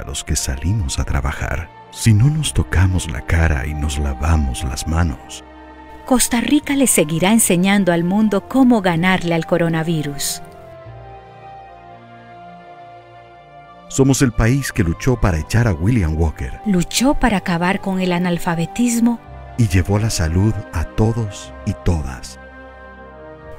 a los que salimos a trabajar si no nos tocamos la cara y nos lavamos las manos. Costa Rica le seguirá enseñando al mundo cómo ganarle al coronavirus. Somos el país que luchó para echar a William Walker. Luchó para acabar con el analfabetismo. Y llevó la salud a todos y todas.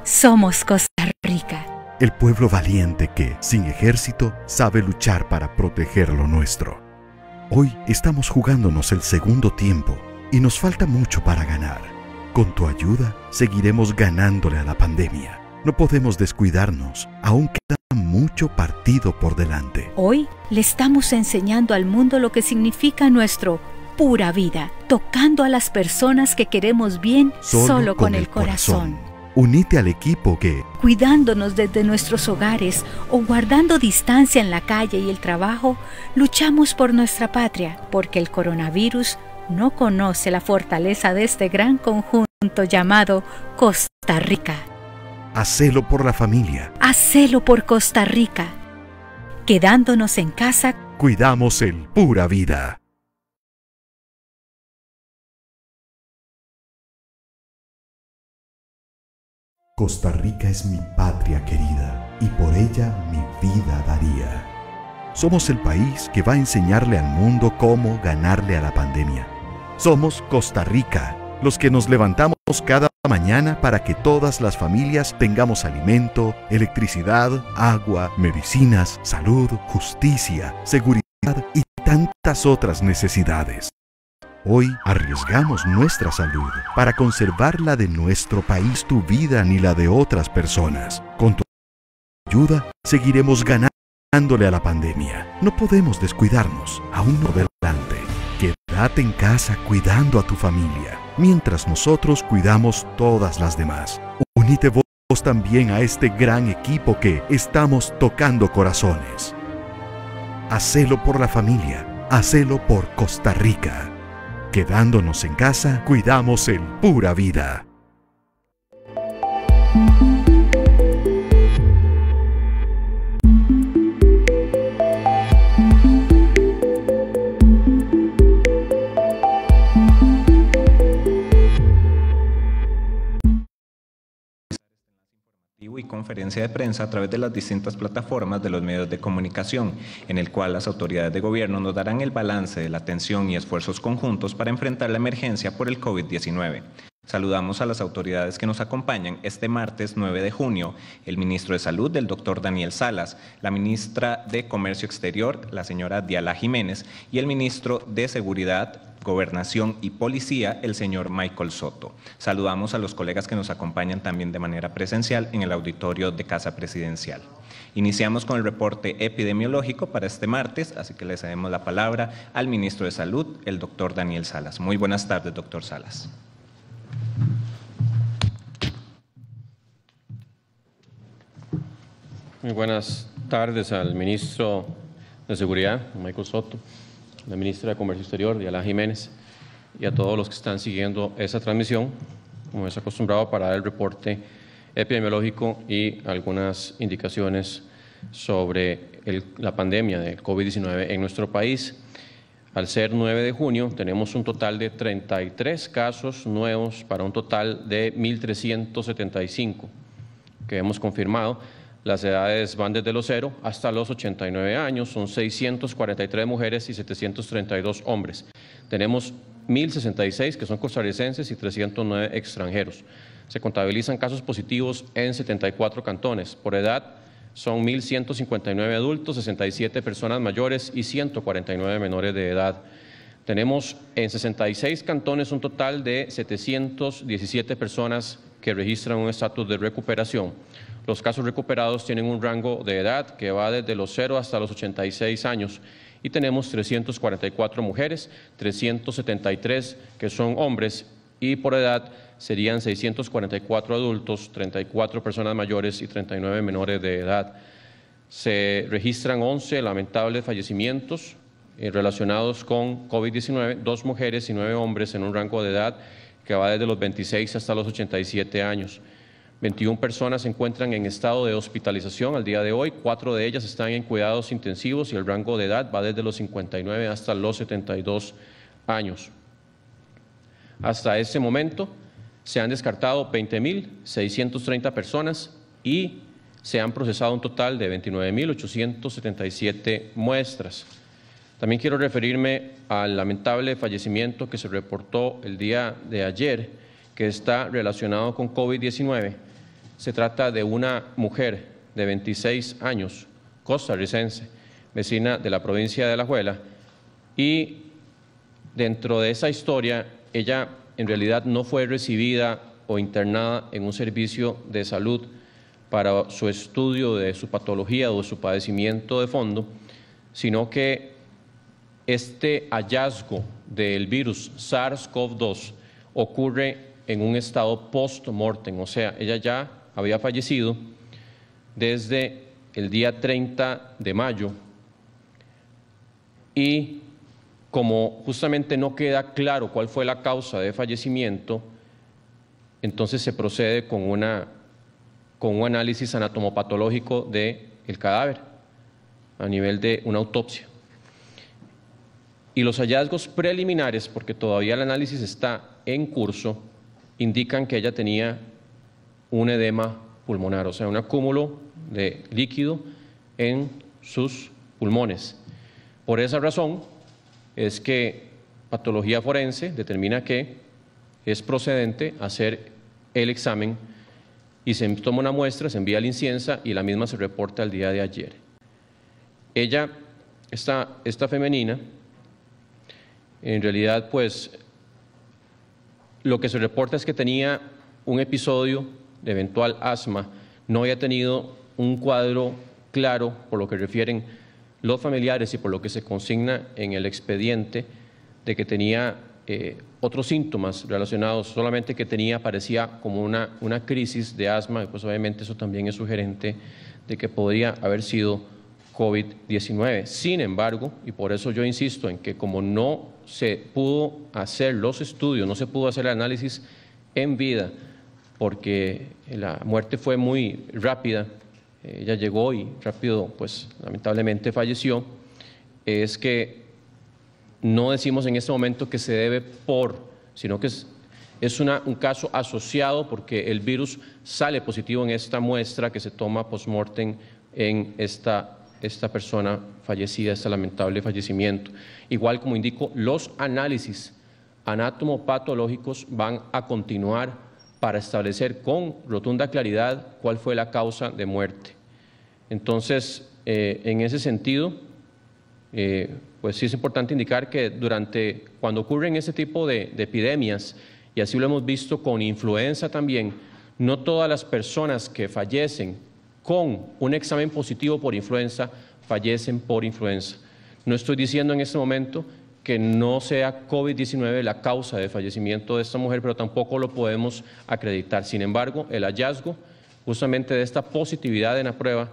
Somos Costa Rica el pueblo valiente que, sin ejército, sabe luchar para proteger lo nuestro. Hoy estamos jugándonos el segundo tiempo y nos falta mucho para ganar. Con tu ayuda seguiremos ganándole a la pandemia. No podemos descuidarnos, aún queda mucho partido por delante. Hoy le estamos enseñando al mundo lo que significa nuestro pura vida, tocando a las personas que queremos bien solo, con, el corazón. Unite al equipo que, cuidándonos desde nuestros hogares o guardando distancia en la calle y el trabajo, luchamos por nuestra patria, porque el coronavirus no conoce la fortaleza de este gran conjunto llamado Costa Rica. Hacelo por la familia. Hacelo por Costa Rica. Quedándonos en casa, cuidamos el pura vida. Costa Rica es mi patria querida y por ella mi vida daría. Somos el país que va a enseñarle al mundo cómo ganarle a la pandemia. Somos Costa Rica, los que nos levantamos cada mañana para que todas las familias tengamos alimento, electricidad, agua, medicinas, salud, justicia, seguridad y tantas otras necesidades. Hoy arriesgamos nuestra salud para conservar la de nuestro país, tu vida ni la de otras personas. Con tu ayuda seguiremos ganándole a la pandemia. No podemos descuidarnos, aún no delante. Quédate en casa cuidando a tu familia, mientras nosotros cuidamos todas las demás. Unite vos también a este gran equipo que estamos tocando corazones. Hacelo por la familia, hacelo por Costa Rica. Quedándonos en casa, cuidamos el pura vida. conferencia de prensa a través de las distintas plataformas de los medios de comunicación, en el cual las autoridades de gobierno nos darán el balance de la atención y esfuerzos conjuntos para enfrentar la emergencia por el COVID-19. Saludamos a las autoridades que nos acompañan este martes 9 de junio, el ministro de Salud, el doctor Daniel Salas, la ministra de Comercio Exterior, la señora Diala Jiménez, y el ministro de Seguridad, Gobernación y Policía, el señor Michael Soto. Saludamos a los colegas que nos acompañan también de manera presencial en el auditorio de Casa Presidencial. Iniciamos con el reporte epidemiológico para este martes, así que le cedemos la palabra al ministro de Salud, el doctor Daniel Salas. Muy buenas tardes, doctor Salas. Muy buenas tardes al ministro de Seguridad, Michael Soto la ministra de Comercio Exterior, Diana Jiménez, y a todos los que están siguiendo esa transmisión, como es acostumbrado, para dar el reporte epidemiológico y algunas indicaciones sobre la pandemia del COVID-19 en nuestro país. Al ser 9 de junio, tenemos un total de 33 casos nuevos para un total de 1.375 que hemos confirmado las edades van desde los 0 hasta los 89 años, son 643 mujeres y 732 hombres. Tenemos 1.066 que son costarricenses y 309 extranjeros. Se contabilizan casos positivos en 74 cantones. Por edad son 1.159 adultos, 67 personas mayores y 149 menores de edad. Tenemos en 66 cantones un total de 717 personas que registran un estatus de recuperación. Los casos recuperados tienen un rango de edad que va desde los 0 hasta los 86 años y tenemos 344 mujeres, 373 que son hombres y por edad serían 644 adultos, 34 personas mayores y 39 menores de edad. Se registran 11 lamentables fallecimientos eh, relacionados con COVID-19, dos mujeres y nueve hombres en un rango de edad que va desde los 26 hasta los 87 años. 21 personas se encuentran en estado de hospitalización al día de hoy, cuatro de ellas están en cuidados intensivos y el rango de edad va desde los 59 hasta los 72 años. Hasta este momento se han descartado 20.630 personas y se han procesado un total de 29.877 muestras. También quiero referirme al lamentable fallecimiento que se reportó el día de ayer que está relacionado con COVID-19. Se trata de una mujer de 26 años, costarricense, vecina de la provincia de La Juela, y dentro de esa historia ella en realidad no fue recibida o internada en un servicio de salud para su estudio de su patología o su padecimiento de fondo, sino que este hallazgo del virus SARS-CoV-2 ocurre en un estado post-mortem, o sea, ella ya había fallecido desde el día 30 de mayo y como justamente no queda claro cuál fue la causa de fallecimiento, entonces se procede con, una, con un análisis anatomopatológico del cadáver a nivel de una autopsia. Y los hallazgos preliminares, porque todavía el análisis está en curso, indican que ella tenía un edema pulmonar, o sea, un acúmulo de líquido en sus pulmones. Por esa razón es que patología forense determina que es procedente hacer el examen y se toma una muestra, se envía la inciensa y la misma se reporta el día de ayer. Ella, está esta femenina, en realidad pues lo que se reporta es que tenía un episodio de eventual asma, no había tenido un cuadro claro, por lo que refieren los familiares y por lo que se consigna en el expediente, de que tenía eh, otros síntomas relacionados, solamente que tenía, parecía como una, una crisis de asma, pues obviamente eso también es sugerente de que podría haber sido COVID-19. Sin embargo, y por eso yo insisto en que como no se pudo hacer los estudios, no se pudo hacer el análisis en vida, porque la muerte fue muy rápida, ella llegó y rápido, pues lamentablemente falleció, es que no decimos en este momento que se debe por, sino que es, un caso asociado porque el virus sale positivo en esta muestra que se toma post-mortem en esta, esta persona fallecida, este lamentable fallecimiento. Igual como indico, los análisis anatomopatológicos van a continuar para establecer con rotunda claridad cuál fue la causa de muerte. Entonces, eh, en ese sentido, eh, pues sí es importante indicar que durante, cuando ocurren ese tipo de epidemias, y así lo hemos visto con influenza también, no todas las personas que fallecen con un examen positivo por influenza fallecen por influenza. No estoy diciendo en este momento que no sea COVID-19 la causa de fallecimiento de esta mujer, pero tampoco lo podemos acreditar. Sin embargo, el hallazgo justamente de esta positividad en la prueba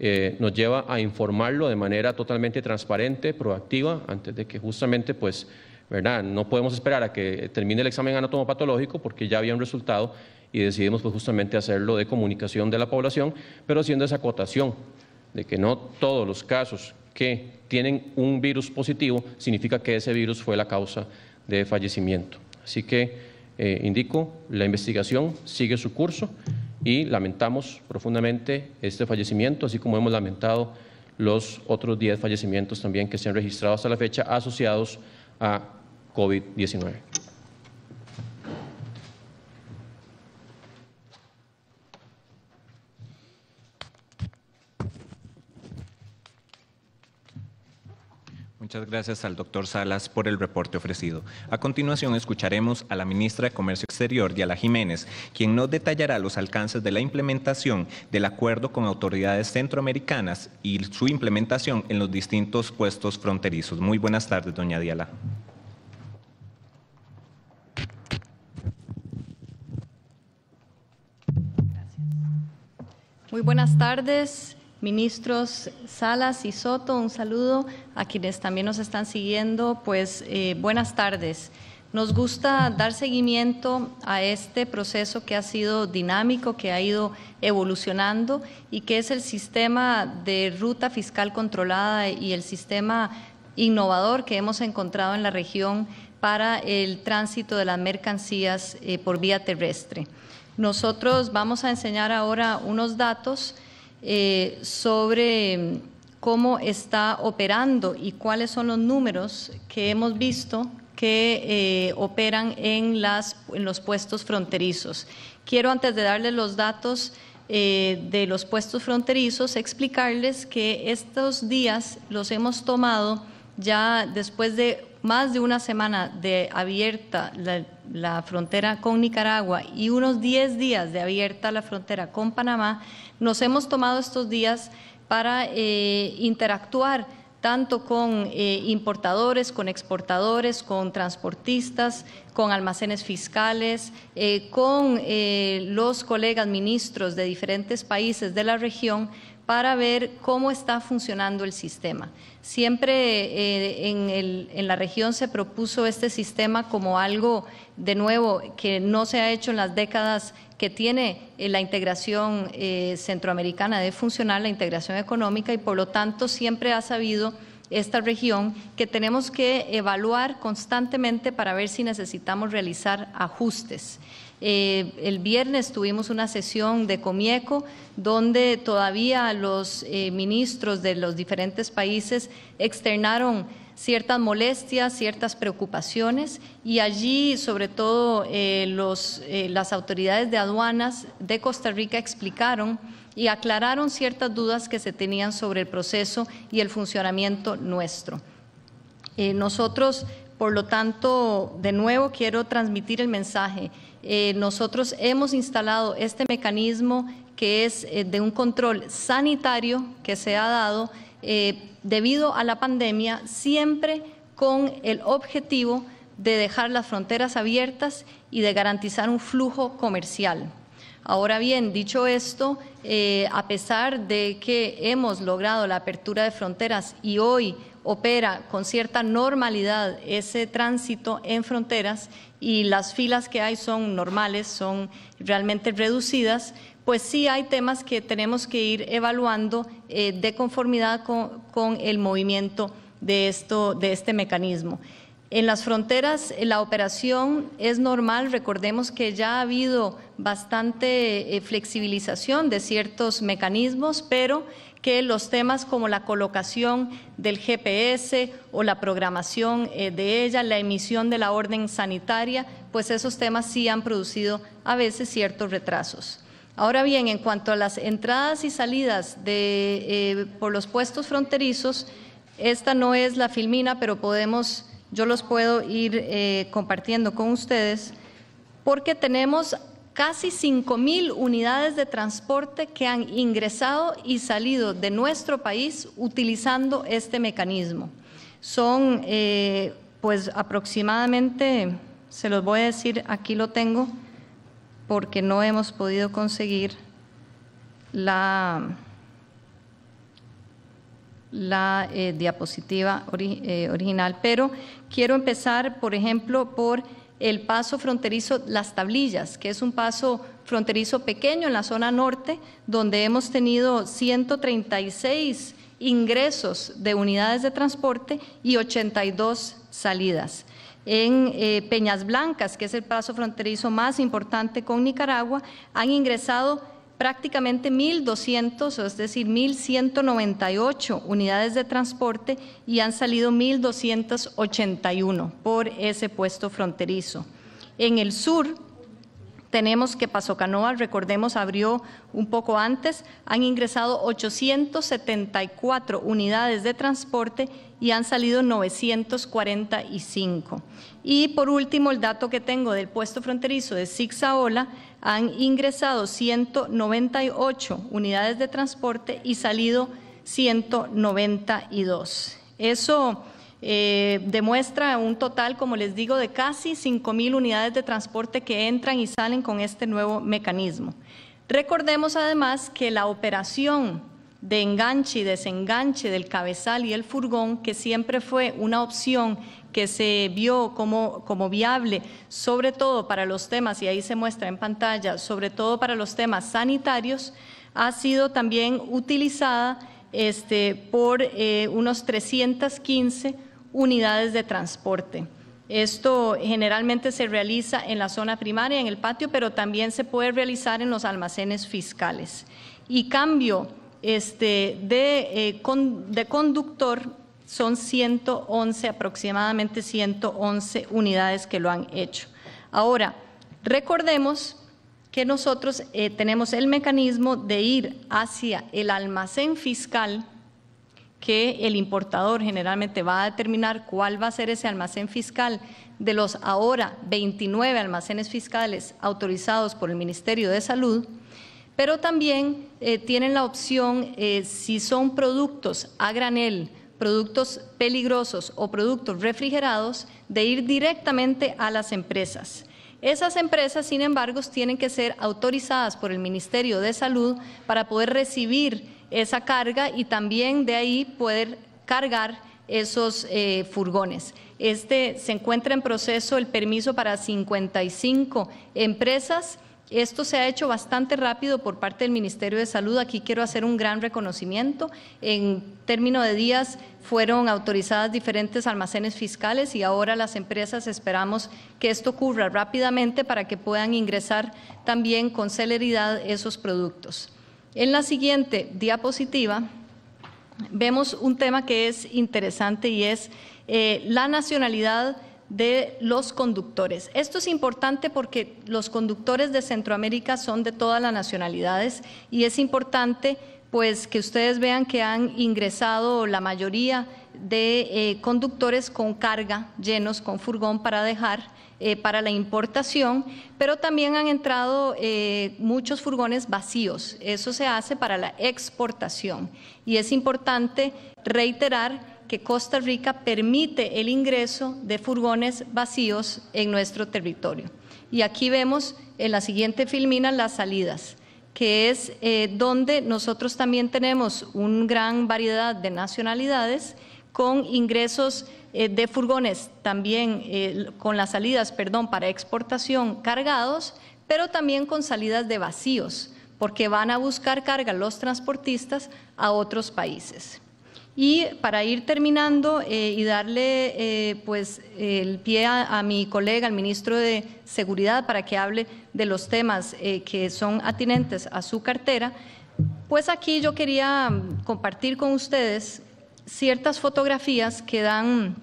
eh, nos lleva a informarlo de manera totalmente transparente, proactiva, antes de que justamente, pues, ¿verdad? No podemos esperar a que termine el examen anatomopatológico porque ya había un resultado y decidimos pues justamente hacerlo de comunicación de la población, pero haciendo esa acotación de que no todos los casos que tienen un virus positivo significa que ese virus fue la causa de fallecimiento. Así que eh, indico, la investigación sigue su curso y lamentamos profundamente este fallecimiento, así como hemos lamentado los otros 10 fallecimientos también que se han registrado hasta la fecha asociados a COVID-19. Muchas gracias al doctor Salas por el reporte ofrecido. A continuación escucharemos a la ministra de Comercio Exterior, Diala Jiménez, quien nos detallará los alcances de la implementación del acuerdo con autoridades centroamericanas y su implementación en los distintos puestos fronterizos. Muy buenas tardes, doña Diala. Muy buenas tardes ministros Salas y Soto, un saludo a quienes también nos están siguiendo. Pues eh, buenas tardes. Nos gusta dar seguimiento a este proceso que ha sido dinámico, que ha ido evolucionando y que es el sistema de ruta fiscal controlada y el sistema innovador que hemos encontrado en la región para el tránsito de las mercancías eh, por vía terrestre. Nosotros vamos a enseñar ahora unos datos eh, sobre mm, cómo está operando y cuáles son los números que hemos visto que eh, operan en, las, en los puestos fronterizos. Quiero, antes de darles los datos eh, de los puestos fronterizos, explicarles que estos días los hemos tomado ya después de más de una semana de abierta la, la frontera con Nicaragua y unos 10 días de abierta la frontera con Panamá, nos hemos tomado estos días para eh, interactuar tanto con eh, importadores, con exportadores, con transportistas, con almacenes fiscales, eh, con los colegas ministros de diferentes países de la región para ver cómo está funcionando el sistema. Siempre eh, en, la región se propuso este sistema como algo, de nuevo, que no se ha hecho en las décadas que tiene eh, la integración eh, centroamericana de funcionar, la integración económica, y por lo tanto siempre ha sabido esta región que tenemos que evaluar constantemente para ver si necesitamos realizar ajustes. Eh, el viernes tuvimos una sesión de Comieco donde todavía los eh, ministros de los diferentes países externaron ciertas molestias, ciertas preocupaciones y allí sobre todo eh, las autoridades de aduanas de Costa Rica explicaron y aclararon ciertas dudas que se tenían sobre el proceso y el funcionamiento nuestro. nosotros, por lo tanto, de nuevo quiero transmitir el mensaje. Eh, nosotros hemos instalado este mecanismo que es eh, de un control sanitario que se ha dado eh, debido a la pandemia, siempre con el objetivo de dejar las fronteras abiertas y de garantizar un flujo comercial. Ahora bien, dicho esto, a pesar de que hemos logrado la apertura de fronteras y hoy opera con cierta normalidad ese tránsito en fronteras, y las filas que hay son normales, son realmente reducidas, pues sí hay temas que tenemos que ir evaluando eh, de conformidad con, el movimiento de este mecanismo. En las fronteras eh, la operación es normal, recordemos que ya ha habido bastante eh, flexibilización de ciertos mecanismos, pero que los temas como la colocación del GPS o la programación eh, de ella, la emisión de la orden sanitaria, pues esos temas sí han producido a veces ciertos retrasos. Ahora bien, en cuanto a las entradas y salidas de, por los puestos fronterizos, esta no es la filmina, pero podemos yo los puedo ir eh, compartiendo con ustedes, porque tenemos casi mil unidades de transporte que han ingresado y salido de nuestro país utilizando este mecanismo. Son eh, pues aproximadamente, se los voy a decir, aquí lo tengo, porque no hemos podido conseguir la la eh, diapositiva eh, original, pero quiero empezar, por ejemplo, por el paso fronterizo Las Tablillas, que es un paso fronterizo pequeño en la zona norte, donde hemos tenido 136 ingresos de unidades de transporte y 82 salidas. En eh, Peñas Blancas, que es el paso fronterizo más importante con Nicaragua, han ingresado prácticamente 1.200, es decir, 1.198 unidades de transporte y han salido 1.281 por ese puesto fronterizo. En el sur, tenemos que Paso Canoa, recordemos, abrió un poco antes, han ingresado 874 unidades de transporte y han salido 945. Y por último, el dato que tengo del puesto fronterizo de Zigzaola, han ingresado 198 unidades de transporte y salido 192. Eso eh, demuestra un total, como les digo, de casi mil unidades de transporte que entran y salen con este nuevo mecanismo. Recordemos además que la operación de enganche y desenganche del cabezal y el furgón, que siempre fue una opción que se vio como, viable, sobre todo para los temas, y ahí se muestra en pantalla, sobre todo para los temas sanitarios, ha sido también utilizada este, por eh, unos 315 unidades de transporte. Esto generalmente se realiza en la zona primaria, en el patio, pero también se puede realizar en los almacenes fiscales. Y cambio este, eh, de, conductor son 111, aproximadamente 111 unidades que lo han hecho. Ahora, recordemos que nosotros eh, tenemos el mecanismo de ir hacia el almacén fiscal que el importador generalmente va a determinar cuál va a ser ese almacén fiscal de los ahora 29 almacenes fiscales autorizados por el Ministerio de Salud, pero también eh, tienen la opción, eh, si son productos a granel, productos peligrosos o productos refrigerados, de ir directamente a las empresas. Esas empresas, sin embargo, tienen que ser autorizadas por el Ministerio de Salud para poder recibir esa carga y también de ahí poder cargar esos eh, furgones. Este se encuentra en proceso el permiso para 55 empresas. Esto se ha hecho bastante rápido por parte del Ministerio de Salud. Aquí quiero hacer un gran reconocimiento. En término de días fueron autorizadas diferentes almacenes fiscales y ahora las empresas esperamos que esto ocurra rápidamente para que puedan ingresar también con celeridad esos productos. En la siguiente diapositiva vemos un tema que es interesante y es eh, la nacionalidad de los conductores. Esto es importante porque los conductores de Centroamérica son de todas las nacionalidades y es importante pues, que ustedes vean que han ingresado la mayoría de eh, conductores con carga llenos, con furgón para dejar eh, para la importación, pero también han entrado eh, muchos furgones vacíos. Eso se hace para la exportación. Y es importante reiterar que Costa Rica permite el ingreso de furgones vacíos en nuestro territorio. Y aquí vemos en la siguiente filmina las salidas que es eh, donde nosotros también tenemos una gran variedad de nacionalidades con ingresos eh, de furgones también eh, con las salidas, perdón, para exportación cargados, pero también con salidas de vacíos, porque van a buscar carga los transportistas a otros países. Y para ir terminando eh, y darle pues el pie a, mi colega, al ministro de Seguridad, para que hable de los temas que son atinentes a su cartera, pues aquí yo quería mm, compartir con ustedes ciertas fotografías que dan,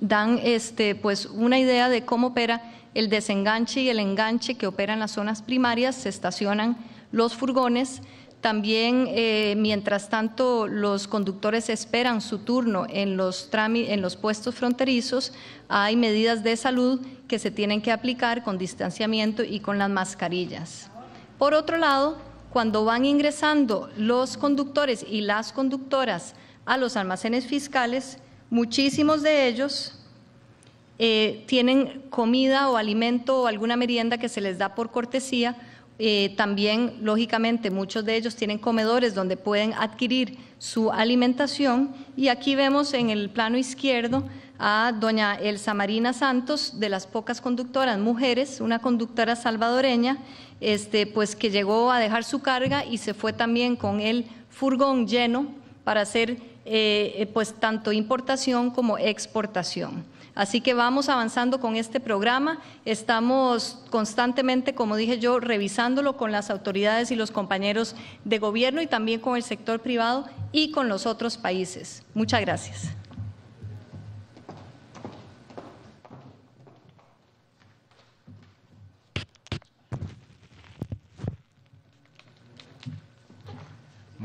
dan este, pues una idea de cómo opera el desenganche y el enganche que operan las zonas primarias, se estacionan los furgones. También, eh, mientras tanto, los conductores esperan su turno en los, en los puestos fronterizos. Hay medidas de salud que se tienen que aplicar con distanciamiento y con las mascarillas. Por otro lado, cuando van ingresando los conductores y las conductoras a los almacenes fiscales, muchísimos de ellos eh, tienen comida o alimento o alguna merienda que se les da por cortesía. Eh, también, lógicamente, muchos de ellos tienen comedores donde pueden adquirir su alimentación. Y aquí vemos en el plano izquierdo a doña Elsa Marina Santos, de las pocas conductoras mujeres, una conductora salvadoreña, este, pues que llegó a dejar su carga y se fue también con el furgón lleno para hacer eh, eh, pues tanto importación como exportación. Así que vamos avanzando con este programa. Estamos constantemente, como dije yo, revisándolo con las autoridades y los compañeros de gobierno y también con el sector privado y con los otros países. Muchas gracias.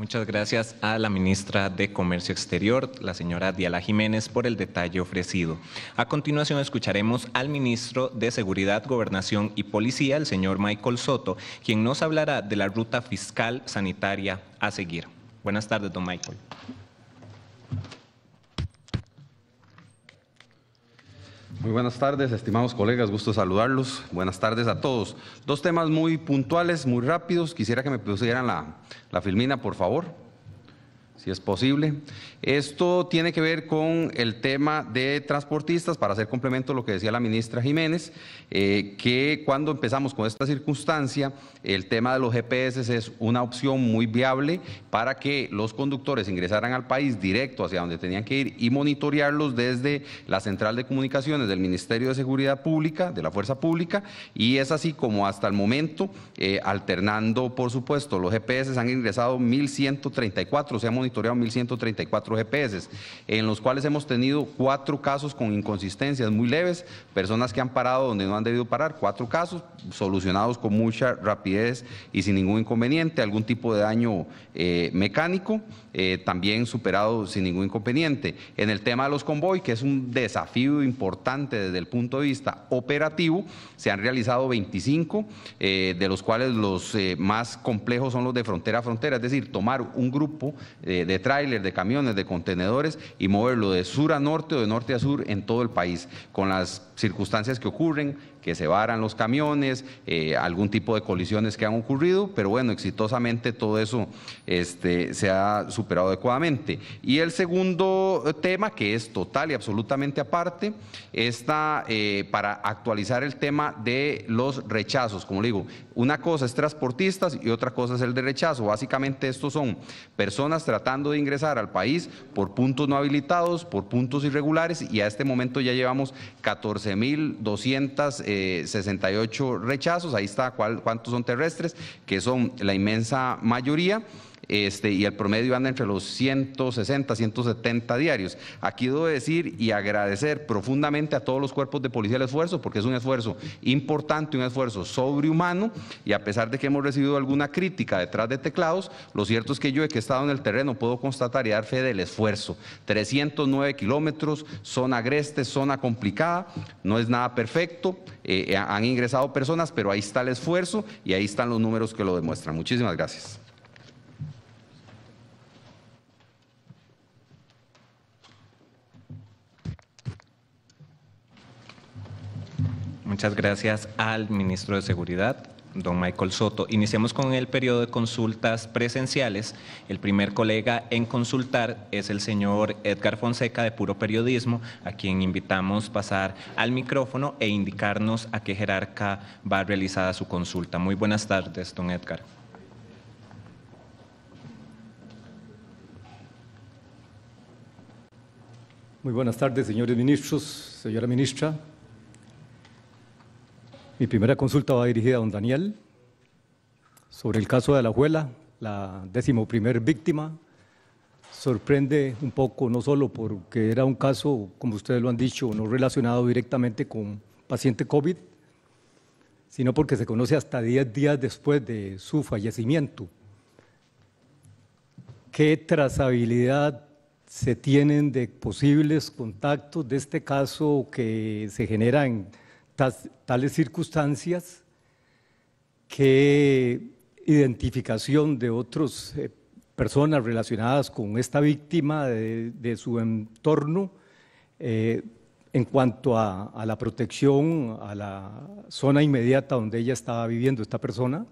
Muchas gracias a la ministra de Comercio Exterior, la señora Diala Jiménez, por el detalle ofrecido. A continuación escucharemos al ministro de Seguridad, Gobernación y Policía, el señor Michael Soto, quien nos hablará de la ruta fiscal sanitaria a seguir. Buenas tardes, don Michael. Muy buenas tardes, estimados colegas, gusto saludarlos. Buenas tardes a todos. Dos temas muy puntuales, muy rápidos. Quisiera que me pusieran la, la filmina, por favor si es posible. Esto tiene que ver con el tema de transportistas, para hacer complemento a lo que decía la ministra Jiménez, eh, que cuando empezamos con esta circunstancia, el tema de los GPS es una opción muy viable para que los conductores ingresaran al país directo hacia donde tenían que ir y monitorearlos desde la central de comunicaciones del Ministerio de Seguridad Pública, de la Fuerza Pública, y es así como hasta el momento, eh, alternando, por supuesto, los GPS han ingresado 1.134, se han monitoreado monitoreado 1.134 GPS, en los cuales hemos tenido cuatro casos con inconsistencias muy leves, personas que han parado donde no han debido parar, cuatro casos solucionados con mucha rapidez y sin ningún inconveniente, algún tipo de daño eh, mecánico, eh, también superado sin ningún inconveniente. En el tema de los convoy, que es un desafío importante desde el punto de vista operativo, se han realizado 25, eh, de los cuales los más complejos son los de frontera a frontera, es decir, tomar un grupo de de, tráiler, de camiones, de contenedores y moverlo de sur a norte o de norte a sur en todo el país, con las circunstancias que ocurren que se varan los camiones, eh, algún tipo de colisiones que han ocurrido, pero bueno, exitosamente todo eso este, se ha superado adecuadamente. Y el segundo tema, que es total y absolutamente aparte, está eh, para actualizar el tema de los rechazos. Como le digo, una cosa es transportistas y otra cosa es el de rechazo. Básicamente estos son personas tratando de ingresar al país por puntos no habilitados, por puntos irregulares y a este momento ya llevamos 14.200 68 eh, rechazos, ahí está cuál, cuántos son terrestres, que son la inmensa mayoría. Este, y el promedio anda entre los 160, 170 diarios. Aquí debo decir y agradecer profundamente a todos los cuerpos de policía el esfuerzo, porque es un esfuerzo importante, un esfuerzo sobrehumano, y a pesar de que hemos recibido alguna crítica detrás de teclados, lo cierto es que yo que he estado en el terreno puedo constatar y dar fe del esfuerzo. 309 kilómetros, zona agreste, zona complicada, no es nada perfecto, eh, eh, han ingresado personas, pero ahí está el esfuerzo y ahí están los números que lo demuestran. Muchísimas gracias. Muchas gracias al ministro de Seguridad, don Michael Soto. Iniciamos con el periodo de consultas presenciales. El primer colega en consultar es el señor Edgar Fonseca de Puro Periodismo, a quien invitamos pasar al micrófono e indicarnos a qué jerarca va realizada su consulta. Muy buenas tardes, don Edgar. Muy buenas tardes, señores ministros, señora ministra, mi primera consulta va dirigida a don Daniel sobre el caso de la abuela, la decimoprimer víctima. Sorprende un poco, no solo porque era un caso, como ustedes lo han dicho, no relacionado directamente con paciente COVID, sino porque se conoce hasta 10 días después de su fallecimiento. ¿Qué trazabilidad se tienen de posibles contactos de este caso que se genera en tales circunstancias que identificación de otras eh, personas relacionadas con esta víctima, de, su entorno, eh, en cuanto a, a, la protección, a la zona inmediata donde ella estaba viviendo, esta persona.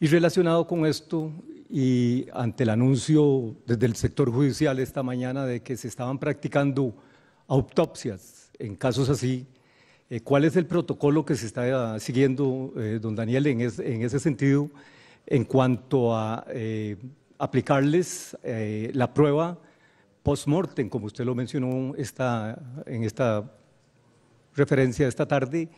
Y relacionado con esto, y ante el anuncio desde el sector judicial esta mañana de que se estaban practicando autopsias en casos así, eh, ¿Cuál es el protocolo que se está eh, siguiendo, eh, don Daniel, en, ese sentido, en cuanto a aplicarles la prueba post-mortem, como usted lo mencionó esta, en esta referencia esta tarde,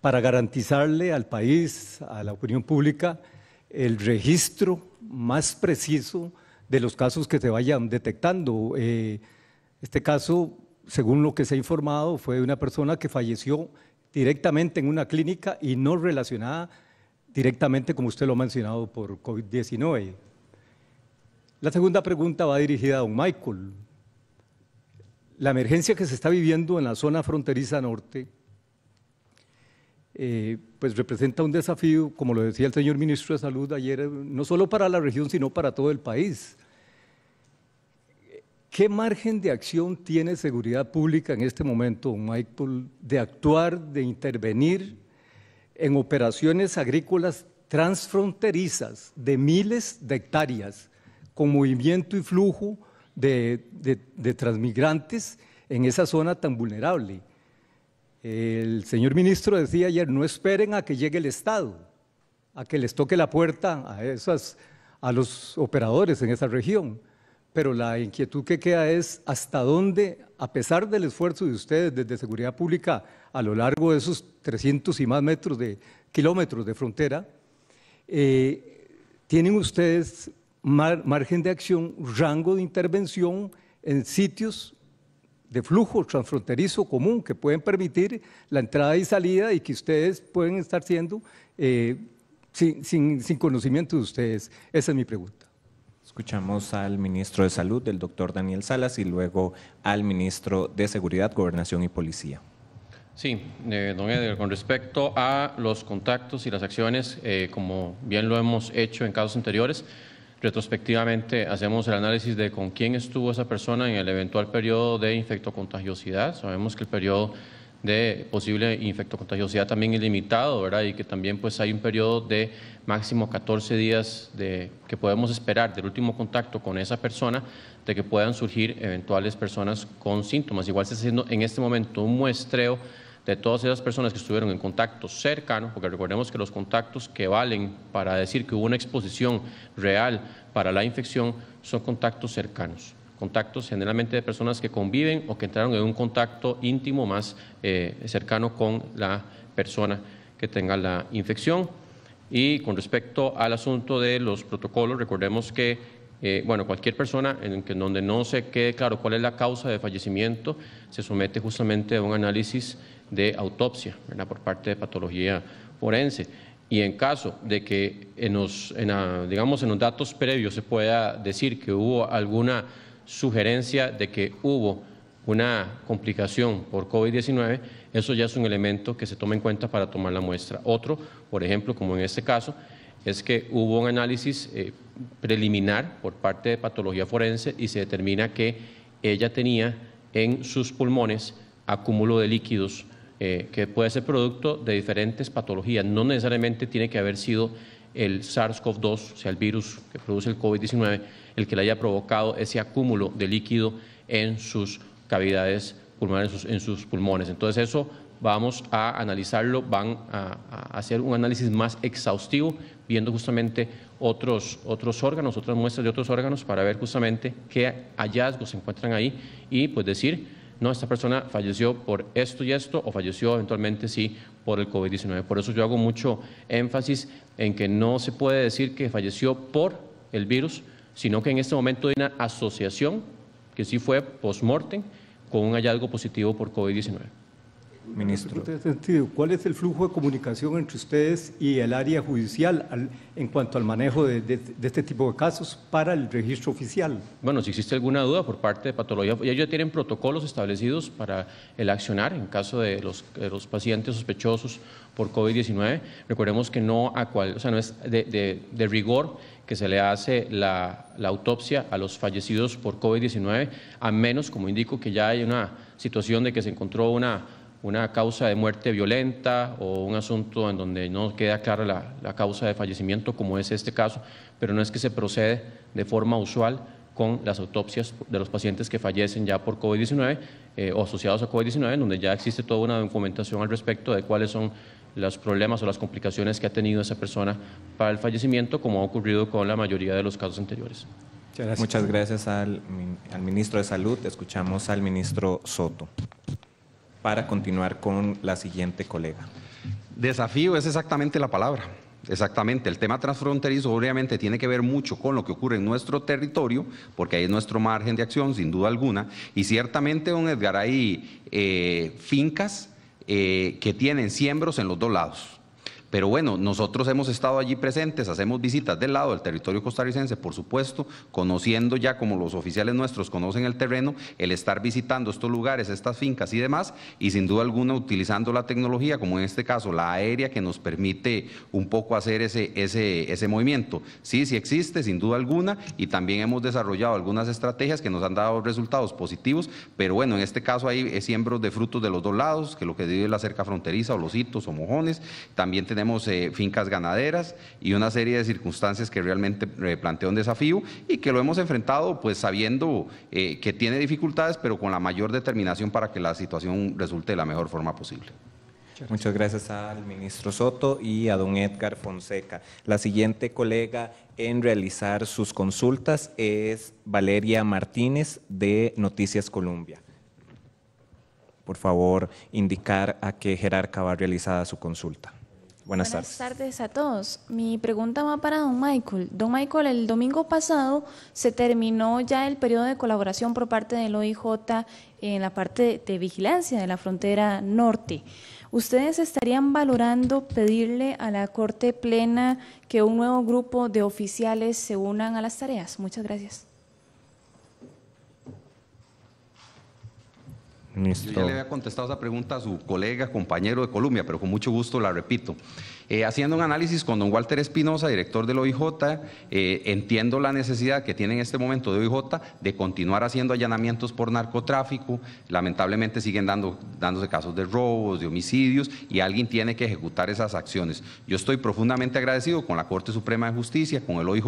para garantizarle al país, a la opinión pública, el registro más preciso de los casos que se vayan detectando? este caso según lo que se ha informado, fue una persona que falleció directamente en una clínica y no relacionada directamente, como usted lo ha mencionado, por COVID-19. La segunda pregunta va dirigida a don Michael. La emergencia que se está viviendo en la zona fronteriza norte, eh, pues representa un desafío, como lo decía el señor ministro de Salud ayer, no solo para la región, sino para todo el país. ¿Qué margen de acción tiene seguridad pública en este momento, Michael, de actuar, de intervenir en operaciones agrícolas transfronterizas de miles de hectáreas, con movimiento y flujo de, transmigrantes en esa zona tan vulnerable? El señor ministro decía ayer, no esperen a que llegue el Estado, a que les toque la puerta a, esas, a los operadores en esa región pero la inquietud que queda es hasta dónde, a pesar del esfuerzo de ustedes desde Seguridad Pública a lo largo de esos 300 y más metros de kilómetros de frontera, eh, tienen ustedes margen de acción, rango de intervención en sitios de flujo transfronterizo común que pueden permitir la entrada y salida y que ustedes pueden estar siendo eh, sin conocimiento de ustedes. Esa es mi pregunta. Escuchamos al ministro de Salud, el doctor Daniel Salas, y luego al ministro de Seguridad, Gobernación y Policía. Sí, eh, don Edgar, con respecto a los contactos y las acciones, eh, como bien lo hemos hecho en casos anteriores, retrospectivamente hacemos el análisis de con quién estuvo esa persona en el eventual periodo de infectocontagiosidad. Sabemos que el periodo de posible contagiosidad también ilimitado, ¿verdad? Y que también pues hay un periodo de máximo 14 días de, que podemos esperar del último contacto con esa persona de que puedan surgir eventuales personas con síntomas. Igual se está haciendo en este momento un muestreo de todas esas personas que estuvieron en contacto cercano, porque recordemos que los contactos que valen para decir que hubo una exposición real para la infección son contactos cercanos contactos generalmente de personas que conviven o que entraron en un contacto íntimo más eh, cercano con la persona que tenga la infección. Y con respecto al asunto de los protocolos, recordemos que eh, bueno, cualquier persona en, donde no se quede claro cuál es la causa de fallecimiento se somete justamente a un análisis de autopsia por parte de patología forense. Y en caso de que digamos, en los datos previos se pueda decir que hubo alguna sugerencia de que hubo una complicación por COVID-19, eso ya es un elemento que se toma en cuenta para tomar la muestra. Otro, por ejemplo, como en este caso, es que hubo un análisis eh, preliminar por parte de patología forense y se determina que ella tenía en sus pulmones acúmulo de líquidos eh, que puede ser producto de diferentes patologías. No necesariamente tiene que haber sido el SARS-CoV-2, o sea, el virus que produce el COVID-19, el que le haya provocado ese acúmulo de líquido en sus cavidades pulmonares, en sus, pulmones. Entonces eso vamos a analizarlo, van a, hacer un análisis más exhaustivo, viendo justamente otros, otros órganos, otras muestras de otros órganos para ver justamente qué hallazgos se encuentran ahí y pues decir, no, esta persona falleció por esto y esto o falleció eventualmente sí por el COVID-19. Por eso yo hago mucho énfasis en que no se puede decir que falleció por el virus, sino que en este momento hay una asociación que sí fue post-mortem con un hallazgo positivo por COVID-19 ministro. ¿cuál es el flujo de comunicación entre ustedes y el área judicial en cuanto al manejo de, este tipo de casos para el registro oficial? Bueno, si existe alguna duda por parte de patología, ellos tienen protocolos establecidos para el accionar en caso de los, pacientes sospechosos por COVID-19. Recordemos que no a cual, sea, no es de, rigor que se le hace la, la, autopsia a los fallecidos por COVID-19, a menos, como indico, que ya hay una situación de que se encontró una una causa de muerte violenta o un asunto en donde no queda clara la, causa de fallecimiento, como es este caso, pero no es que se procede de forma usual con las autopsias de los pacientes que fallecen ya por COVID-19 eh, o asociados a COVID-19, donde ya existe toda una documentación al respecto de cuáles son los problemas o las complicaciones que ha tenido esa persona para el fallecimiento, como ha ocurrido con la mayoría de los casos anteriores. Muchas gracias, al ministro de Salud. Escuchamos al ministro Soto para continuar con la siguiente colega. Desafío es exactamente la palabra. Exactamente, el tema transfronterizo obviamente tiene que ver mucho con lo que ocurre en nuestro territorio, porque ahí es nuestro margen de acción, sin duda alguna, y ciertamente, don Edgar, hay eh, fincas eh, que tienen siembros en los dos lados. Pero bueno, nosotros hemos estado allí presentes, hacemos visitas del lado del territorio costarricense, por supuesto, conociendo ya como los oficiales nuestros conocen el terreno, el estar visitando estos lugares, estas fincas y demás, y sin duda alguna utilizando la tecnología, como en este caso la aérea, que nos permite un poco hacer ese, ese, ese movimiento. Sí, sí existe, sin duda alguna, y también hemos desarrollado algunas estrategias que nos han dado resultados positivos, pero bueno, en este caso hay eh, siembros de frutos de los dos lados, que lo que vive la cerca fronteriza o los hitos o mojones, también tenemos eh, fincas ganaderas y una serie de circunstancias que realmente eh, plantea un desafío y que lo hemos enfrentado pues sabiendo eh, que tiene dificultades, pero con la mayor determinación para que la situación resulte de la mejor forma posible. Muchas gracias al ministro Soto y a don Edgar Fonseca. La siguiente colega en realizar sus consultas es Valeria Martínez de Noticias Colombia. Por favor, indicar a qué jerarca va realizada su consulta. Buenas, tardes. a todos. Mi pregunta va para don Michael. Don Michael, el domingo pasado se terminó ya el periodo de colaboración por parte del OIJ en la parte de vigilancia de la frontera norte. ¿Ustedes estarían valorando pedirle a la Corte Plena que un nuevo grupo de oficiales se unan a las tareas? Muchas gracias. Ministro. Yo le había contestado esa pregunta a su colega, compañero de Colombia, pero con mucho gusto la repito. Eh, haciendo un análisis con don Walter Espinosa, director del OIJ, eh, entiendo la necesidad que tiene en este momento de OIJ de continuar haciendo allanamientos por narcotráfico. Lamentablemente siguen dando, dándose casos de robos, de homicidios, y alguien tiene que ejecutar esas acciones. Yo estoy profundamente agradecido con la Corte Suprema de Justicia, con el OIJ,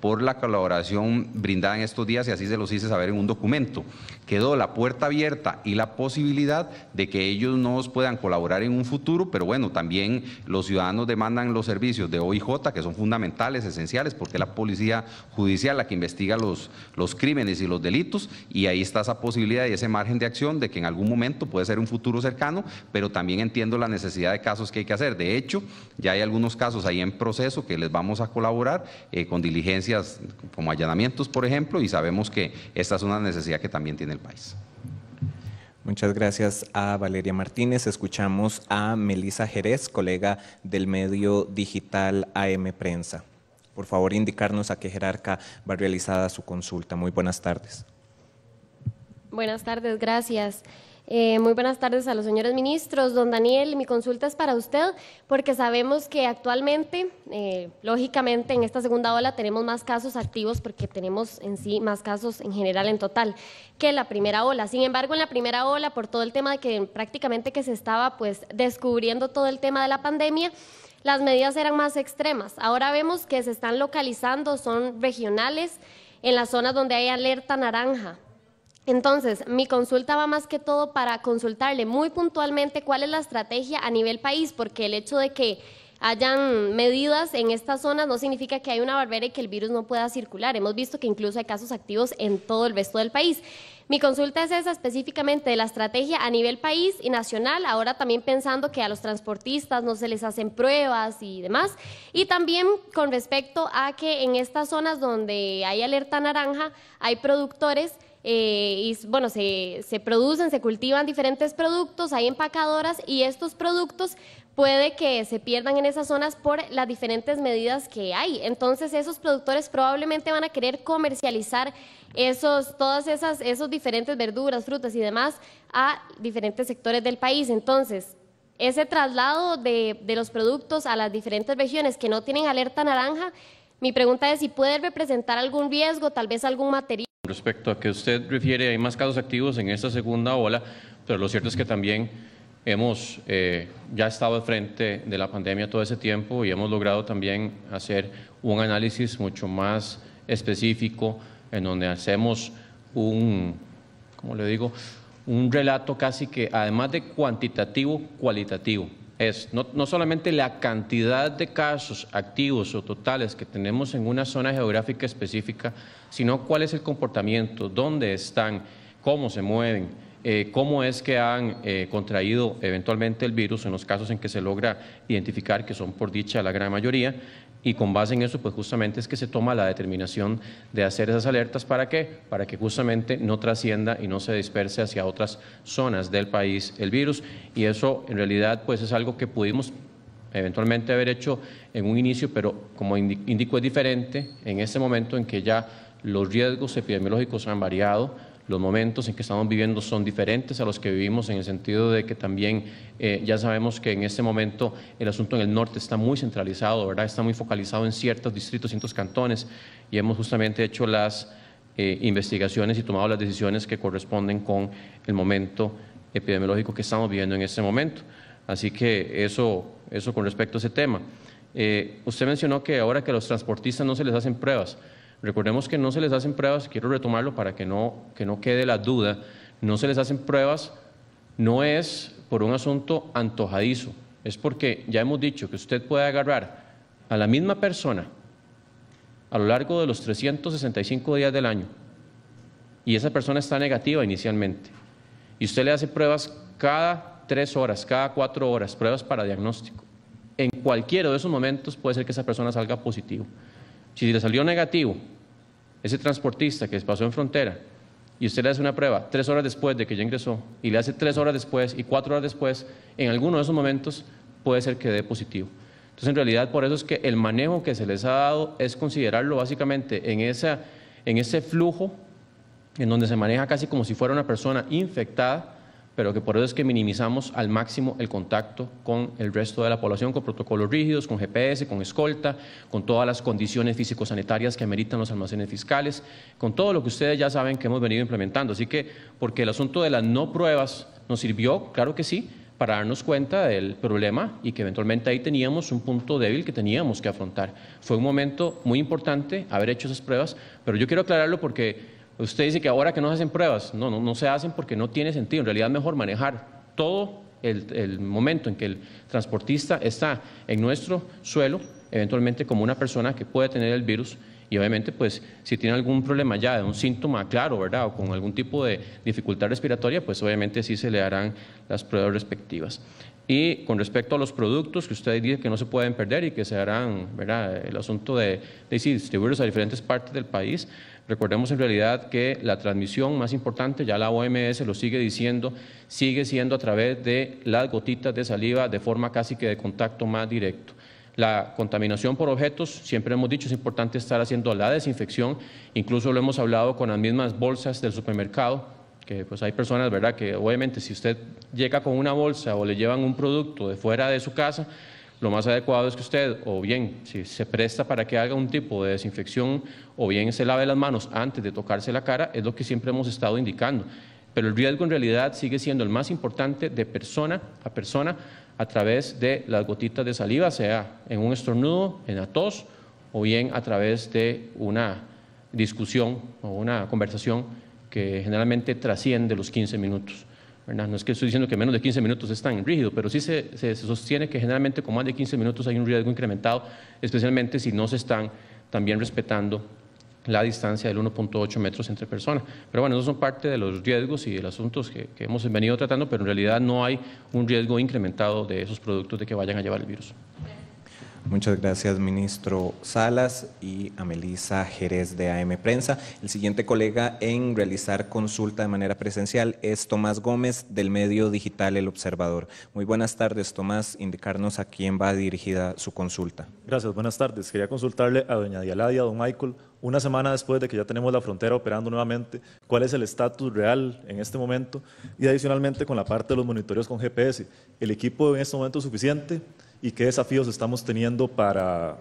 por la colaboración brindada en estos días, y así se los hice saber en un documento. Quedó la puerta abierta y la posibilidad de que ellos nos puedan colaborar en un futuro, pero bueno, también los ciudadanos demandan los servicios de OIJ, que son fundamentales, esenciales, porque es la policía judicial la que investiga los, los crímenes y los delitos, y ahí está esa posibilidad y ese margen de acción de que en algún momento puede ser un futuro cercano, pero también entiendo la necesidad de casos que hay que hacer. De hecho, ya hay algunos casos ahí en proceso que les vamos a colaborar eh, con diligencias como allanamientos, por ejemplo, y sabemos que esta es una necesidad que también tiene el país. Muchas gracias a Valeria Martínez. Escuchamos a Melisa Jerez, colega del medio digital AM Prensa. Por favor, indicarnos a qué jerarca va realizada su consulta. Muy buenas tardes. Buenas tardes, gracias. Eh, muy buenas tardes a los señores ministros. Don Daniel, mi consulta es para usted, porque sabemos que actualmente, eh, lógicamente, en esta segunda ola tenemos más casos activos, porque tenemos en sí más casos en general en total que la primera ola. Sin embargo, en la primera ola, por todo el tema de que prácticamente que se estaba pues descubriendo todo el tema de la pandemia, las medidas eran más extremas. Ahora vemos que se están localizando, son regionales, en las zonas donde hay alerta naranja. Entonces, mi consulta va más que todo para consultarle muy puntualmente cuál es la estrategia a nivel país, porque el hecho de que hayan medidas en estas zonas no significa que hay una barbera y que el virus no pueda circular. Hemos visto que incluso hay casos activos en todo el resto del país. Mi consulta es esa específicamente de la estrategia a nivel país y nacional, ahora también pensando que a los transportistas no se les hacen pruebas y demás, y también con respecto a que en estas zonas donde hay alerta naranja hay productores eh, y bueno, se, se producen, se cultivan diferentes productos, hay empacadoras y estos productos puede que se pierdan en esas zonas por las diferentes medidas que hay. Entonces esos productores probablemente van a querer comercializar esos, todas esas esos diferentes verduras, frutas y demás a diferentes sectores del país. Entonces, ese traslado de, de los productos a las diferentes regiones que no tienen alerta naranja, mi pregunta es si puede representar algún riesgo, tal vez algún material. Respecto a que usted refiere, hay más casos activos en esta segunda ola, pero lo cierto es que también hemos eh, ya estado al frente de la pandemia todo ese tiempo y hemos logrado también hacer un análisis mucho más específico en donde hacemos un, ¿cómo le digo? Un relato casi que, además de cuantitativo, cualitativo es no, solamente la cantidad de casos activos o totales que tenemos en una zona geográfica específica, sino cuál es el comportamiento, dónde están, cómo se mueven, eh, cómo es que han eh, contraído eventualmente el virus en los casos en que se logra identificar, que son por dicha la gran mayoría, y con base en eso, pues justamente es que se toma la determinación de hacer esas alertas. ¿Para qué? Para que justamente no trascienda y no se disperse hacia otras zonas del país el virus. Y eso en realidad pues es algo que pudimos eventualmente haber hecho en un inicio, pero como indico es diferente en este momento en que ya los riesgos epidemiológicos han variado, los momentos en que estamos viviendo son diferentes a los que vivimos en el sentido de que también eh, ya sabemos que en este momento el asunto en el norte está muy centralizado, ¿verdad? Está muy focalizado en ciertos distritos, ciertos cantones y hemos justamente hecho las eh, investigaciones y tomado las decisiones que corresponden con el momento epidemiológico que estamos viviendo en este momento. Así que eso, eso con respecto a ese tema. Eh, usted mencionó que ahora que a los transportistas no se les hacen pruebas. Recordemos que no se les hacen pruebas, quiero retomarlo para que no, que no quede la duda, no se les hacen pruebas, no es por un asunto antojadizo, es porque ya hemos dicho que usted puede agarrar a la misma persona a lo largo de los 365 días del año y esa persona está negativa inicialmente y usted le hace pruebas cada tres horas, cada cuatro horas, pruebas para diagnóstico. En cualquiera de esos momentos puede ser que esa persona salga positivo. Si le salió negativo, ese transportista que pasó en frontera, y usted le hace una prueba tres horas después de que ya ingresó, y le hace tres horas después y cuatro horas después, en alguno de esos momentos puede ser que dé positivo. Entonces, en realidad, por eso es que el manejo que se les ha dado es considerarlo básicamente en, en ese flujo en donde se maneja casi como si fuera una persona infectada pero que por eso es que minimizamos al máximo el contacto con el resto de la población, con protocolos rígidos, con GPS, con escolta, con todas las condiciones físicosanitarias sanitarias que ameritan los almacenes fiscales, con todo lo que ustedes ya saben que hemos venido implementando. Así que, porque el asunto de las no pruebas nos sirvió, claro que sí, para darnos cuenta del problema y que eventualmente ahí teníamos un punto débil que teníamos que afrontar. Fue un momento muy importante haber hecho esas pruebas, pero yo quiero aclararlo porque Usted dice que ahora que no se hacen pruebas, no, no, se hacen porque no tiene sentido. En realidad mejor manejar todo el, momento en que el transportista está en nuestro suelo, eventualmente como una persona que puede tener el virus. Y obviamente, pues, si tiene algún problema ya de un síntoma claro, ¿verdad? O con algún tipo de dificultad respiratoria, pues obviamente sí se le harán las pruebas respectivas. Y con respecto a los productos que usted dice que no se pueden perder y que se harán, ¿verdad? El asunto de, distribuirlos a diferentes partes del país, Recordemos en realidad que la transmisión más importante, ya la OMS lo sigue diciendo, sigue siendo a través de las gotitas de saliva de forma casi que de contacto más directo. La contaminación por objetos, siempre hemos dicho, es importante estar haciendo la desinfección, incluso lo hemos hablado con las mismas bolsas del supermercado, que pues hay personas, ¿verdad?, que obviamente si usted llega con una bolsa o le llevan un producto de fuera de su casa, lo más adecuado es que usted o bien si se presta para que haga un tipo de desinfección o bien se lave las manos antes de tocarse la cara, es lo que siempre hemos estado indicando. Pero el riesgo en realidad sigue siendo el más importante de persona a persona a través de las gotitas de saliva, sea en un estornudo, en la tos o bien a través de una discusión o una conversación que generalmente trasciende los 15 minutos. No es que estoy diciendo que menos de 15 minutos están tan rígido, pero sí se, sostiene que generalmente con más de 15 minutos hay un riesgo incrementado, especialmente si no se están también respetando la distancia del 1.8 metros entre personas. Pero bueno, esos son parte de los riesgos y de los asuntos que hemos venido tratando, pero en realidad no hay un riesgo incrementado de esos productos de que vayan a llevar el virus. Muchas gracias, ministro Salas y a Melisa Jerez de AM Prensa. El siguiente colega en realizar consulta de manera presencial es Tomás Gómez del medio digital El Observador. Muy buenas tardes, Tomás. Indicarnos a quién va dirigida su consulta. Gracias, buenas tardes. Quería consultarle a doña Dialadia, a don Michael, una semana después de que ya tenemos la frontera operando nuevamente, cuál es el estatus real en este momento y adicionalmente con la parte de los monitoreos con GPS. ¿El equipo en este momento es suficiente? y qué desafíos estamos teniendo para,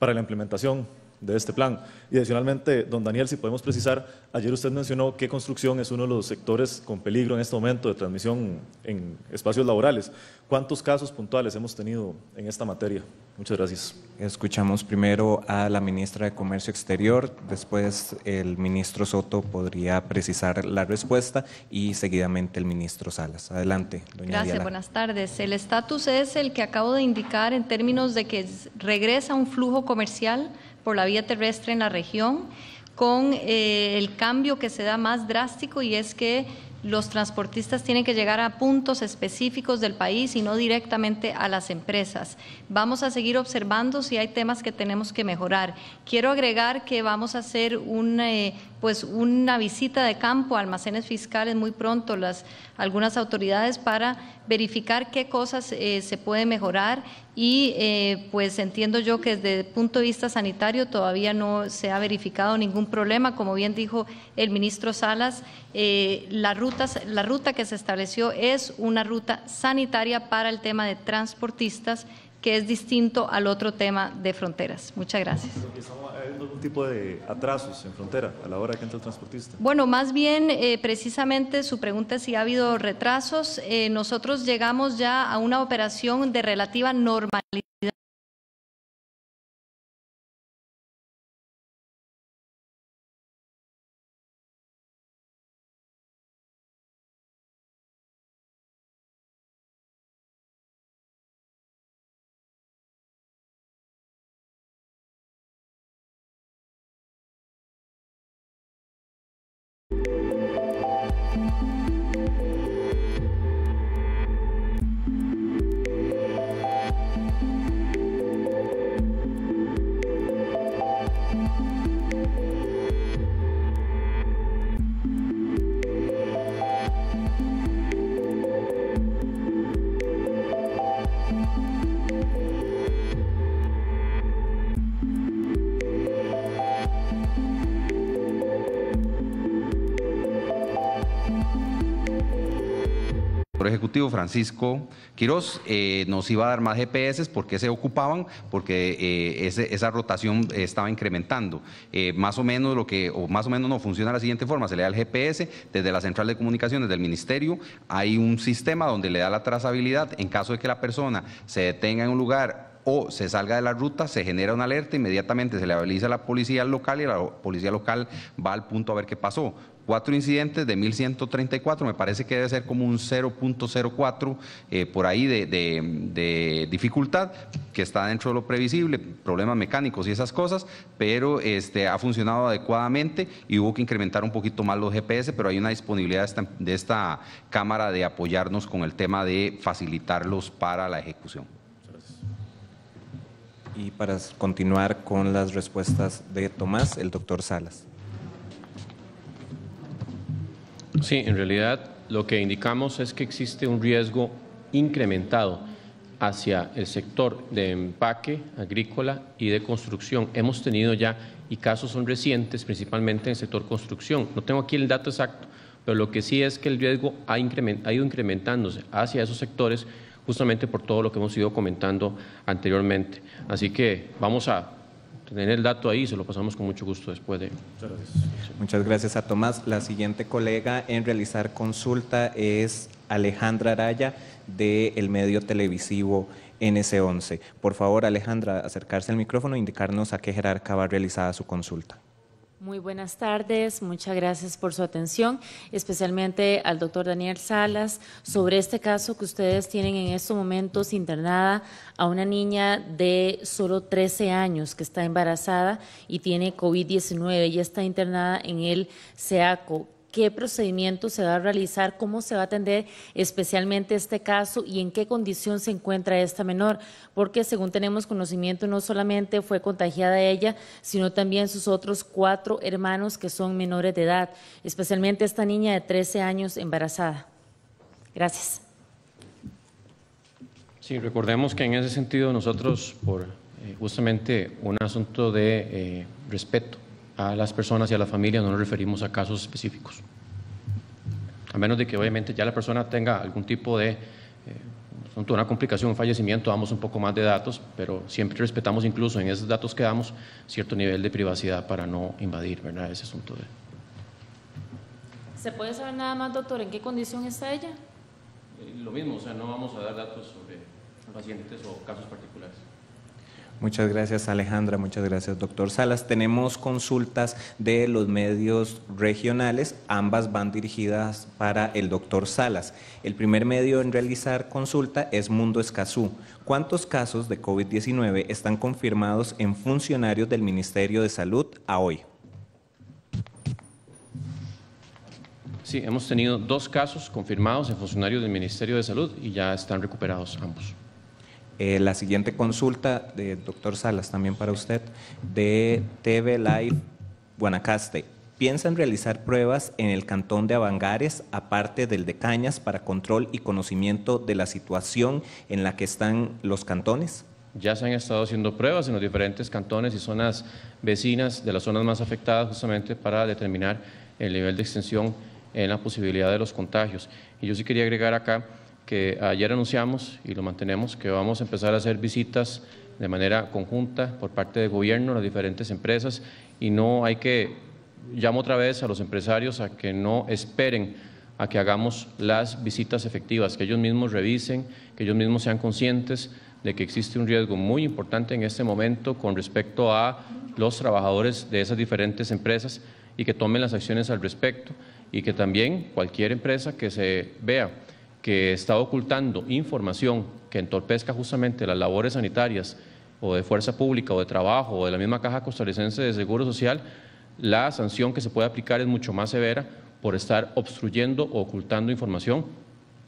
la implementación de este plan. Y adicionalmente, don Daniel, si podemos precisar, ayer usted mencionó que construcción es uno de los sectores con peligro en este momento de transmisión en espacios laborales. ¿Cuántos casos puntuales hemos tenido en esta materia? Muchas gracias. Escuchamos primero a la ministra de Comercio Exterior, después el ministro Soto podría precisar la respuesta y seguidamente el ministro Salas. Adelante, doña Gracias, buenas tardes. El estatus es el que acabo de indicar en términos de que regresa un flujo comercial por la vía terrestre en la región, con eh, el cambio que se da más drástico y es que los transportistas tienen que llegar a puntos específicos del país y no directamente a las empresas. Vamos a seguir observando si hay temas que tenemos que mejorar. Quiero agregar que vamos a hacer un eh, pues una visita de campo a almacenes fiscales muy pronto las algunas autoridades para verificar qué cosas eh, se pueden mejorar y eh, pues entiendo yo que desde el punto de vista sanitario todavía no se ha verificado ningún problema como bien dijo el ministro Salas eh, la ruta que se estableció es una ruta sanitaria para el tema de transportistas que es distinto al otro tema de fronteras. Muchas gracias. ¿Hay algún tipo de atrasos en frontera a la hora que entra el transportista? Bueno, más bien, eh, precisamente su pregunta es si ha habido retrasos. Eh, nosotros llegamos ya a una operación de relativa normalidad Francisco Quirós, eh, nos iba a dar más GPS porque se ocupaban, porque eh, esa rotación estaba incrementando. Eh, más o menos lo que, o más o menos no funciona de la siguiente forma, se le da el GPS desde la central de comunicaciones del ministerio, hay un sistema donde le da la trazabilidad en caso de que la persona se detenga en un lugar o se salga de la ruta, se genera una alerta, inmediatamente se le avisa a la policía local y la policía local va al punto a ver qué pasó cuatro incidentes de 1.134, me parece que debe ser como un 0.04 eh, por ahí de, dificultad, que está dentro de lo previsible, problemas mecánicos y esas cosas, pero este, ha funcionado adecuadamente y hubo que incrementar un poquito más los GPS, pero hay una disponibilidad de esta Cámara de apoyarnos con el tema de facilitarlos para la ejecución. Y para continuar con las respuestas de Tomás, el doctor Salas. Sí, en realidad lo que indicamos es que existe un riesgo incrementado hacia el sector de empaque agrícola y de construcción. Hemos tenido ya, y casos son recientes, principalmente en el sector construcción. No tengo aquí el dato exacto, pero lo que sí es que el riesgo ha, ha ido incrementándose hacia esos sectores justamente por todo lo que hemos ido comentando anteriormente. Así que vamos a tener el dato ahí, se lo pasamos con mucho gusto después de. Muchas gracias. Muchas gracias a Tomás. La siguiente colega en realizar consulta es Alejandra Araya del medio televisivo NS11. Por favor, Alejandra, acercarse al micrófono e indicarnos a qué jerarca va realizada su consulta. Muy buenas tardes, muchas gracias por su atención, especialmente al doctor Daniel Salas, sobre este caso que ustedes tienen en estos momentos internada a una niña de solo 13 años que está embarazada y tiene COVID-19 y está internada en el SEACO qué procedimiento se va a realizar, cómo se va a atender especialmente este caso y en qué condición se encuentra esta menor, porque según tenemos conocimiento no solamente fue contagiada ella, sino también sus otros cuatro hermanos que son menores de edad, especialmente esta niña de 13 años embarazada. Gracias. Sí, recordemos que en ese sentido nosotros, por eh, justamente un asunto de eh, respeto a las personas y a la familia, no nos referimos a casos específicos. A menos de que obviamente ya la persona tenga algún tipo de, eh, una complicación, un fallecimiento, damos un poco más de datos, pero siempre respetamos incluso en esos datos que damos cierto nivel de privacidad para no invadir ¿verdad? ese asunto. De... ¿Se puede saber nada más, doctor, en qué condición está ella? Eh, lo mismo, o sea, no vamos a dar datos sobre pacientes o casos particulares. Muchas gracias Alejandra, muchas gracias doctor Salas. Tenemos consultas de los medios regionales, ambas van dirigidas para el doctor Salas. El primer medio en realizar consulta es Mundo Escazú. ¿Cuántos casos de COVID-19 están confirmados en funcionarios del Ministerio de Salud a hoy? Sí, hemos tenido dos casos confirmados en funcionarios del Ministerio de Salud y ya están recuperados ambos. Eh, la siguiente consulta, de doctor Salas, también para usted, de TV Live Guanacaste. ¿Piensan realizar pruebas en el cantón de Avangares, aparte del de Cañas, para control y conocimiento de la situación en la que están los cantones? Ya se han estado haciendo pruebas en los diferentes cantones y zonas vecinas de las zonas más afectadas justamente para determinar el nivel de extensión en la posibilidad de los contagios. Y yo sí quería agregar acá que ayer anunciamos y lo mantenemos, que vamos a empezar a hacer visitas de manera conjunta por parte del gobierno, las diferentes empresas, y no hay que, llamo otra vez a los empresarios a que no esperen a que hagamos las visitas efectivas, que ellos mismos revisen, que ellos mismos sean conscientes de que existe un riesgo muy importante en este momento con respecto a los trabajadores de esas diferentes empresas y que tomen las acciones al respecto y que también cualquier empresa que se vea que está ocultando información que entorpezca justamente las labores sanitarias o de fuerza pública o de trabajo o de la misma Caja Costarricense de Seguro Social, la sanción que se puede aplicar es mucho más severa por estar obstruyendo o ocultando información.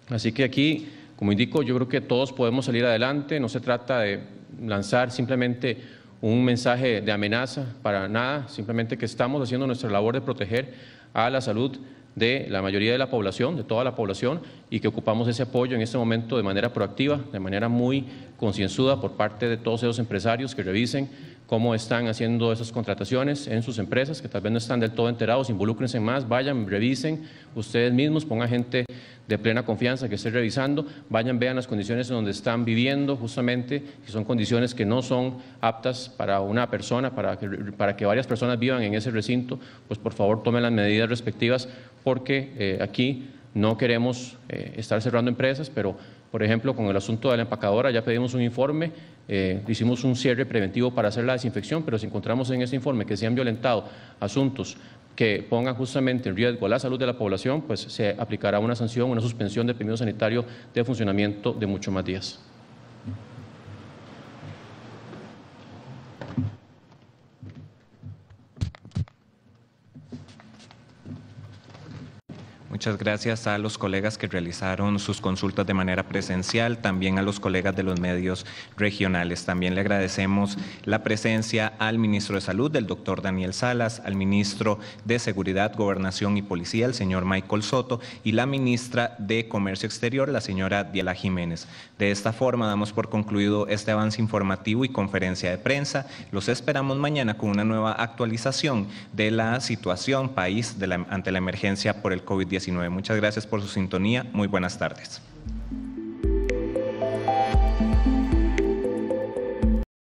Así que aquí, como indico, yo creo que todos podemos salir adelante, no se trata de lanzar simplemente un mensaje de amenaza para nada, simplemente que estamos haciendo nuestra labor de proteger a la salud de la mayoría de la población, de toda la población, y que ocupamos ese apoyo en este momento de manera proactiva, de manera muy concienzuda por parte de todos esos empresarios que revisen cómo están haciendo esas contrataciones en sus empresas, que tal vez no están del todo enterados, involúcrense más, vayan, revisen ustedes mismos, pongan gente de plena confianza que esté revisando, vayan, vean las condiciones en donde están viviendo justamente, que son condiciones que no son aptas para una persona, para que, para que varias personas vivan en ese recinto, pues por favor tomen las medidas respectivas, porque eh, aquí no queremos eh, estar cerrando empresas, pero por ejemplo, con el asunto de la empacadora ya pedimos un informe, eh, hicimos un cierre preventivo para hacer la desinfección, pero si encontramos en ese informe que se han violentado asuntos que pongan justamente en riesgo la salud de la población, pues se aplicará una sanción, una suspensión del permiso sanitario de funcionamiento de muchos más días. Muchas gracias a los colegas que realizaron sus consultas de manera presencial, también a los colegas de los medios regionales. También le agradecemos la presencia al ministro de Salud, el doctor Daniel Salas, al ministro de Seguridad, Gobernación y Policía, el señor Michael Soto, y la ministra de Comercio Exterior, la señora Diela Jiménez. De esta forma damos por concluido este avance informativo y conferencia de prensa. Los esperamos mañana con una nueva actualización de la situación país ante la emergencia por el COVID-19. Muchas gracias por su sintonía. Muy buenas tardes.